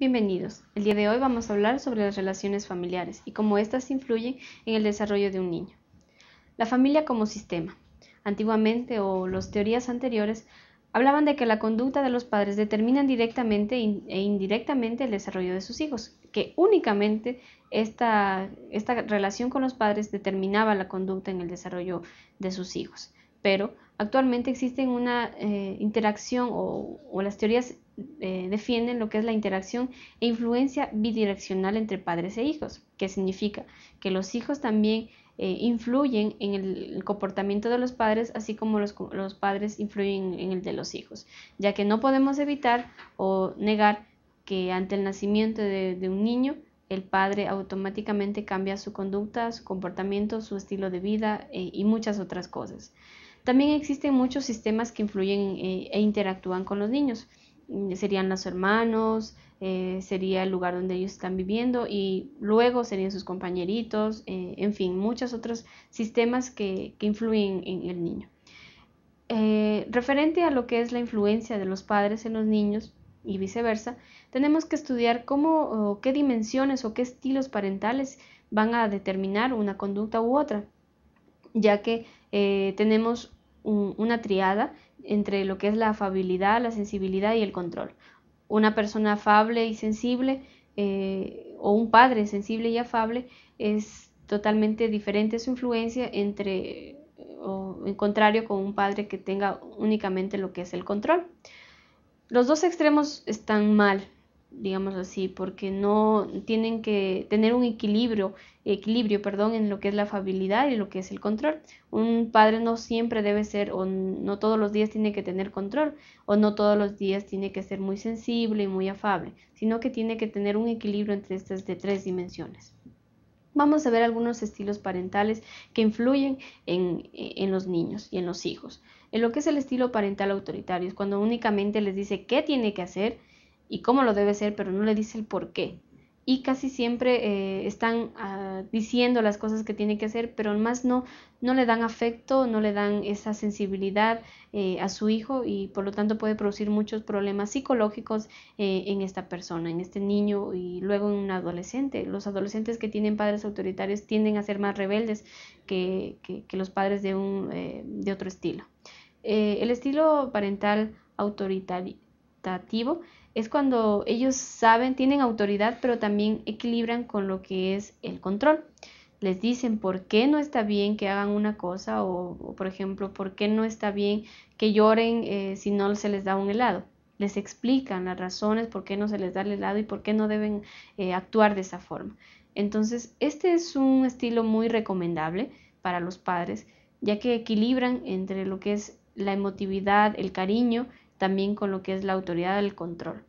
Bienvenidos. El día de hoy vamos a hablar sobre las relaciones familiares y cómo éstas influyen en el desarrollo de un niño. La familia como sistema. Antiguamente o las teorías anteriores hablaban de que la conducta de los padres determinan directamente e indirectamente el desarrollo de sus hijos, que únicamente esta, esta relación con los padres determinaba la conducta en el desarrollo de sus hijos. Pero actualmente existen una eh, interacción o, o las teorías eh, defienden lo que es la interacción e influencia bidireccional entre padres e hijos, que significa que los hijos también eh, influyen en el comportamiento de los padres, así como los, padres influyen en el de los hijos, ya que no podemos evitar o negar que ante el nacimiento de, un niño, el padre automáticamente cambia su conducta, su comportamiento, su estilo de vida eh, y muchas otras cosas. También existen muchos sistemas que influyen e interactúan con los niños. Mm, serían los hermanos, eh, sería el lugar donde ellos están viviendo y luego serían sus compañeritos, eh, en fin, muchos otros sistemas que, influyen en el niño. Eh, referente a lo que es la influencia de los padres en los niños y viceversa, tenemos que estudiar cómo qué dimensiones o qué estilos parentales van a determinar una conducta u otra, ya que tenemos una triada entre lo que es la afabilidad, la sensibilidad y el control. Una persona afable y sensible eh, o un padre sensible y afable es totalmente diferente su influencia entre o en contrario con un padre que tenga únicamente lo que es el control. Los dos extremos están mal digamos así, porque no tienen que tener un equilibrio, equilibrio, perdón, en lo que es la afabilidad y lo que es el control. Un padre no siempre debe ser o no todos los días tiene que tener control o no todos los días tiene que ser muy sensible y muy afable, sino que tiene que tener un equilibrio entre estas de tres dimensiones. Vamos a ver algunos estilos parentales que influyen en, en los niños y en los hijos. En lo que es el estilo parental autoritario, es cuando únicamente les dice qué tiene que hacer, y cómo lo debe ser, pero no le dice el por qué. Y casi siempre eh, están ah, diciendo las cosas que tiene que hacer, pero más no, no le dan afecto, no le dan esa sensibilidad eh, a su hijo y por lo tanto puede producir muchos problemas psicológicos eh, en esta persona, en este niño y luego en un adolescente. Los adolescentes que tienen padres autoritarios tienden a ser más rebeldes que, los padres de, un, de otro estilo. el estilo parental autoritativo es cuando ellos saben, tienen autoridad, pero también equilibran con lo que es el control. Les dicen por qué no está bien que hagan una cosa o, por ejemplo, por qué no está bien que lloren eh, si no se les da un helado. Les explican las razones por qué no se les da el helado y por qué no deben eh, actuar de esa forma. Entonces, este es un estilo muy recomendable para los padres, ya que equilibran entre lo que es la emotividad, el cariño también con lo que es la autoridad del control.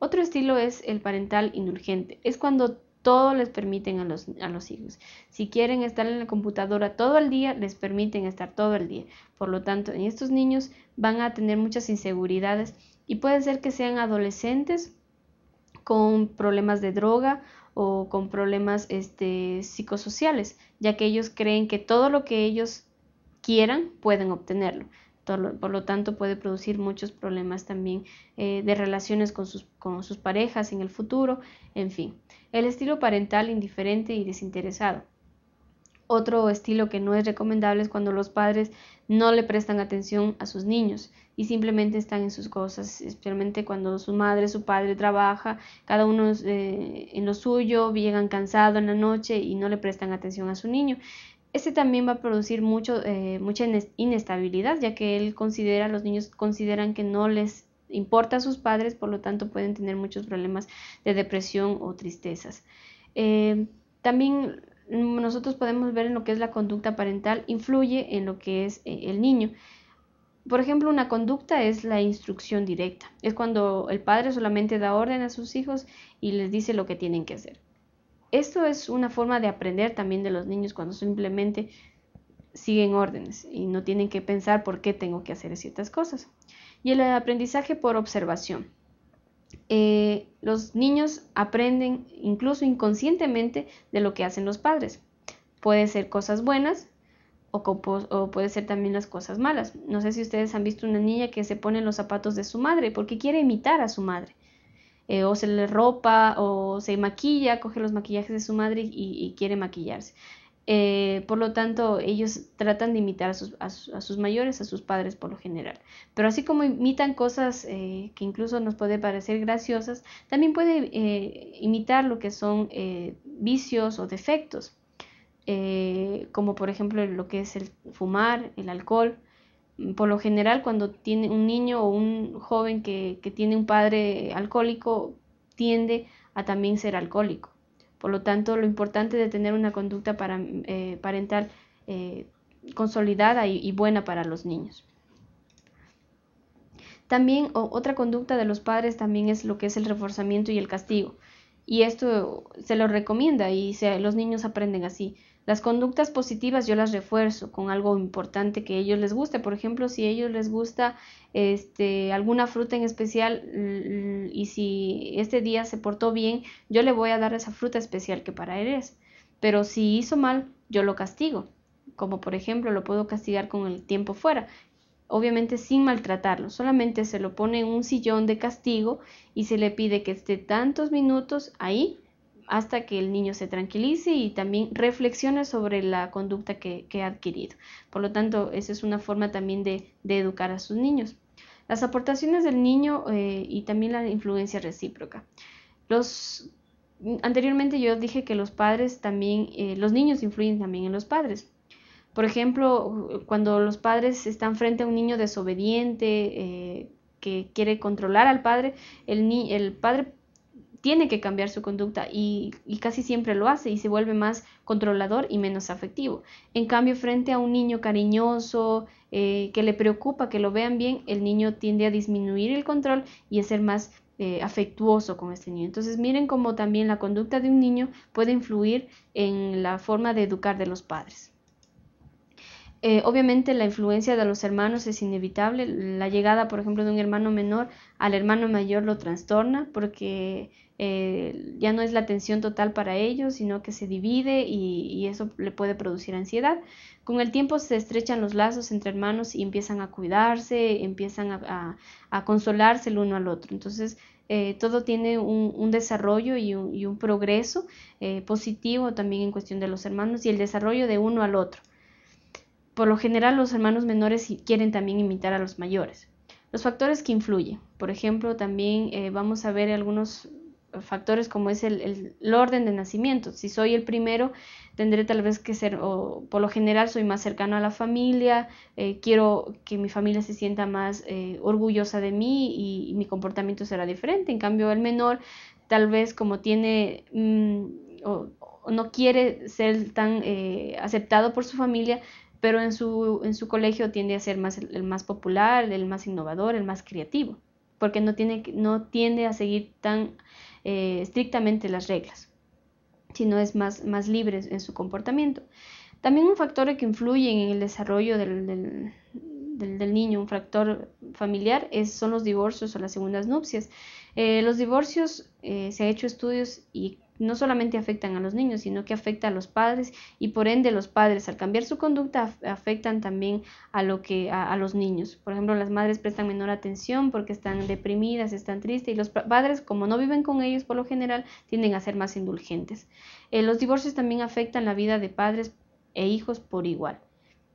Otro estilo es el parental indulgente. Es cuando todo les permiten a los, hijos. Si quieren estar en la computadora todo el día, les permiten estar todo el día. Por lo tanto, en estos niños van a tener muchas inseguridades y puede ser que sean adolescentes con problemas de droga o con problemas este, psicosociales, ya que ellos creen que todo lo que ellos quieran pueden obtenerlo por lo tanto puede producir muchos problemas también eh, de relaciones con sus, con sus parejas en el futuro, en fin, el estilo parental indiferente y desinteresado. Otro estilo que no es recomendable es cuando los padres no le prestan atención a sus niños y simplemente están en sus cosas, especialmente cuando su madre, su padre trabaja, cada uno eh, en lo suyo, llegan cansados en la noche y no le prestan atención a su niño. Este también va a producir mucho, eh, mucha inestabilidad, ya que él considera, los niños consideran que no les importa a sus padres, por lo tanto pueden tener muchos problemas de depresión o tristezas. Eh, también nosotros podemos ver en lo que es la conducta parental, influye en lo que es eh, el niño. Por ejemplo, una conducta es la instrucción directa. Es cuando el padre solamente da orden a sus hijos y les dice lo que tienen que hacer esto es una forma de aprender también de los niños cuando simplemente siguen órdenes y no tienen que pensar por qué tengo que hacer ciertas cosas. Y el aprendizaje por observación. Eh, los niños aprenden incluso inconscientemente de lo que hacen los padres. Puede ser cosas buenas o, o, puede ser también las cosas malas. No sé si ustedes han visto una niña que se pone los zapatos de su madre porque quiere imitar a su madre. Eh, o se le ropa o se maquilla, coge los maquillajes de su madre y, quiere maquillarse. Eh, por lo tanto, ellos tratan de imitar a sus, mayores, a sus padres por lo general. Pero así como imitan cosas eh, que incluso nos puede parecer graciosas, también puede imitar lo que son vicios o defectos, como por ejemplo lo que es el fumar, el alcohol, por lo general cuando tiene un niño o un joven que, tiene un padre alcohólico tiende a también ser alcohólico. Por lo tanto, lo importante de tener una conducta eh, parental eh, consolidada y, buena para los niños. También otra conducta de los padres también es lo que es el reforzamiento y el castigo. Y esto se lo recomienda y los niños aprenden así. Las conductas positivas yo las refuerzo con algo importante que a ellos les guste. Por ejemplo, si a ellos les gusta este, alguna fruta en especial y si este día se portó bien, yo le voy a dar esa fruta especial que para él es. Pero si hizo mal, yo lo castigo. Como por ejemplo, lo puedo castigar con el tiempo fuera. Obviamente sin maltratarlo, solamente se lo pone en un sillón de castigo y se le pide que esté tantos minutos ahí hasta que el niño se tranquilice y también reflexione sobre la conducta que, ha adquirido. Por lo tanto, esa es una forma también de, educar a sus niños. Las aportaciones del niño eh, y también la influencia recíproca. Los, anteriormente yo dije que los padres también, eh, los niños influyen también en los padres. Por ejemplo, cuando los padres están frente a un niño desobediente, eh, que quiere controlar al padre, el, ni el padre tiene que cambiar su conducta y, casi siempre lo hace y se vuelve más controlador y menos afectivo. En cambio, frente a un niño cariñoso, eh, que le preocupa que lo vean bien, el niño tiende a disminuir el control y a ser más eh, afectuoso con este niño. Entonces miren cómo también la conducta de un niño puede influir en la forma de educar de los padres. Eh, obviamente la influencia de los hermanos es inevitable. La llegada, por ejemplo, de un hermano menor al hermano mayor lo trastorna porque eh, ya no es la atención total para ellos, sino que se divide y, eso le puede producir ansiedad. Con el tiempo se estrechan los lazos entre hermanos y empiezan a cuidarse, empiezan a, a, consolarse el uno al otro. Entonces, eh, todo tiene un, desarrollo y un, y un progreso positivo también en cuestión de los hermanos y el desarrollo de uno al otro. Por lo general, los hermanos menores quieren también imitar a los mayores. Los factores que influyen, por ejemplo, también eh, vamos a ver algunos factores como es el, orden de nacimiento. Si soy el primero, tendré tal vez que ser, o por lo general soy más cercano a la familia, eh, quiero que mi familia se sienta más eh, orgullosa de mí y, mi comportamiento será diferente. En cambio, el menor, tal vez como tiene... Mm, o, no quiere ser tan eh, aceptado por su familia, pero en su, en su colegio tiende a ser más, el más popular, el más innovador, el más creativo, porque no, tiene, no tiende a seguir tan eh, estrictamente las reglas, sino es más, más libre en su comportamiento. También un factor que influye en el desarrollo del, del, niño, un factor familiar, es, son los divorcios o las segundas nupcias. Eh, los divorcios, se han hecho estudios y no solamente afectan a los niños, sino que afecta a los padres y por ende los padres al cambiar su conducta afectan también a lo que a, los niños. Por ejemplo, las madres prestan menor atención porque están deprimidas, están tristes y los padres como no viven con ellos por lo general tienden a ser más indulgentes. Eh, los divorcios también afectan la vida de padres e hijos por igual.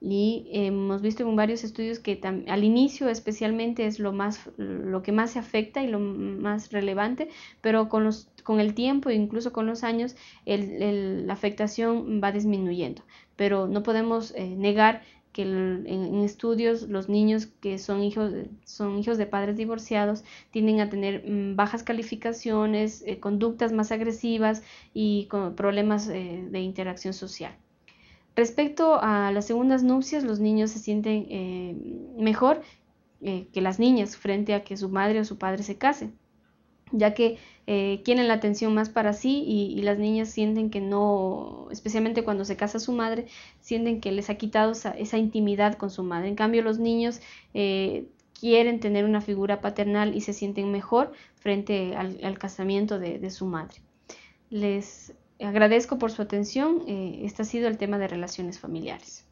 Y hemos visto en varios estudios que al inicio especialmente es lo, más, lo que más se afecta y lo más relevante, pero con, los, con el tiempo e incluso con los años el, la afectación va disminuyendo. Pero no podemos eh, negar que en, estudios los niños que son hijos, son hijos de padres divorciados tienden a tener mm, bajas calificaciones, eh, conductas más agresivas y problemas eh, de interacción social. Respecto a las segundas nupcias, los niños se sienten eh, mejor eh, que las niñas frente a que su madre o su padre se case, ya que eh, quieren la atención más para sí y, las niñas sienten que no, especialmente cuando se casa su madre, sienten que les ha quitado esa, intimidad con su madre. En cambio, los niños quieren tener una figura paternal y se sienten mejor frente al, casamiento de, de su madre. Les agradezco por su atención. Eh, este ha sido el tema de relaciones familiares.